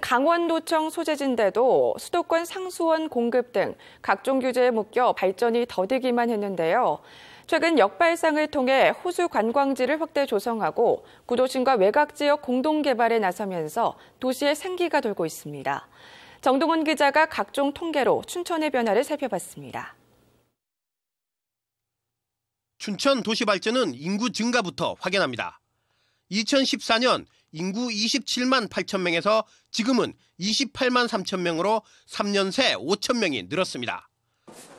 강원도청 소재진대도 수도권 상수원 공급 등 각종 규제에 묶여 발전이 더디기만 했는데요. 최근 역발상을 통해 호수 관광지를 확대 조성하고 구도심과 외곽 지역 공동 개발에 나서면서 도시의 생기가 돌고 있습니다. 정동원 기자가 각종 통계로 춘천의 변화를 살펴봤습니다. 춘천 도시 발전은 인구 증가부터 확인합니다 2014년 인구 27만 8천 명에서 지금은 28만 3천 명으로 3년 새 5천 명이 늘었습니다.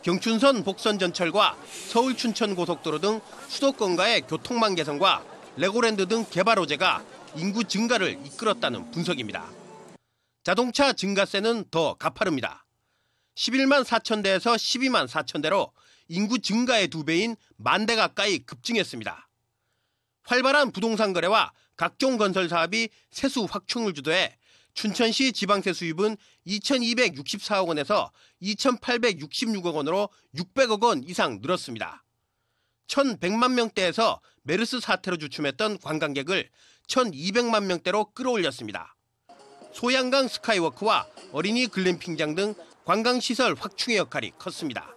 경춘선 복선 전철과 서울 춘천 고속도로 등 수도권과의 교통망 개선과 레고랜드 등 개발 호재가 인구 증가를 이끌었다는 분석입니다. 자동차 증가세는 더 가파릅니다. 11만 4천 대에서 12만 4천 대로 인구 증가의 두 배인 만 대 가까이 급증했습니다. 활발한 부동산 거래와 각종 건설 사업이 세수 확충을 주도해 춘천시 지방세 수입은 2,264억 원에서 2,866억 원으로 600억 원 이상 늘었습니다. 1,100만 명대에서 메르스 사태로 주춤했던 관광객을 1,200만 명대로 끌어올렸습니다. 소양강 스카이워크와 어린이 글램핑장 등 관광시설 확충의 역할이 컸습니다.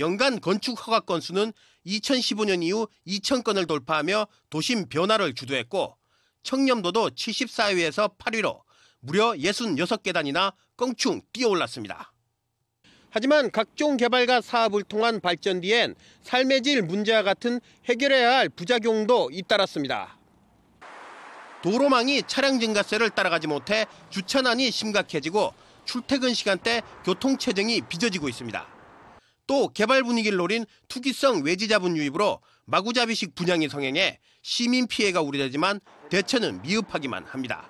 연간 건축 허가 건수는 2015년 이후 2,000건을 돌파하며 도심 변화를 주도했고 청렴도도 74위에서 8위로 무려 66계단이나 껑충 뛰어올랐습니다. 하지만 각종 개발과 사업을 통한 발전 뒤엔 삶의 질 문제와 같은 해결해야 할 부작용도 잇따랐습니다. 도로망이 차량 증가세를 따라가지 못해 주차난이 심각해지고 출퇴근 시간대 교통체증이 빚어지고 있습니다. 또 개발 분위기를 노린 투기성 외지자본 유입으로 마구잡이식 분양이 성행해 시민 피해가 우려되지만 대처는 미흡하기만 합니다.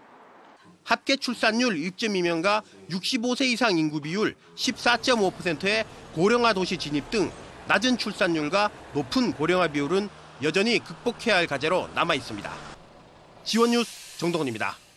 합계 출산율 1 2명과 65세 이상 인구 비율 14.5%의 고령화 도시 진입 등 낮은 출산율과 높은 고령화 비율은 여전히 극복해야 할 과제로 남아 있습니다. 지원 뉴스 정동훈입니다.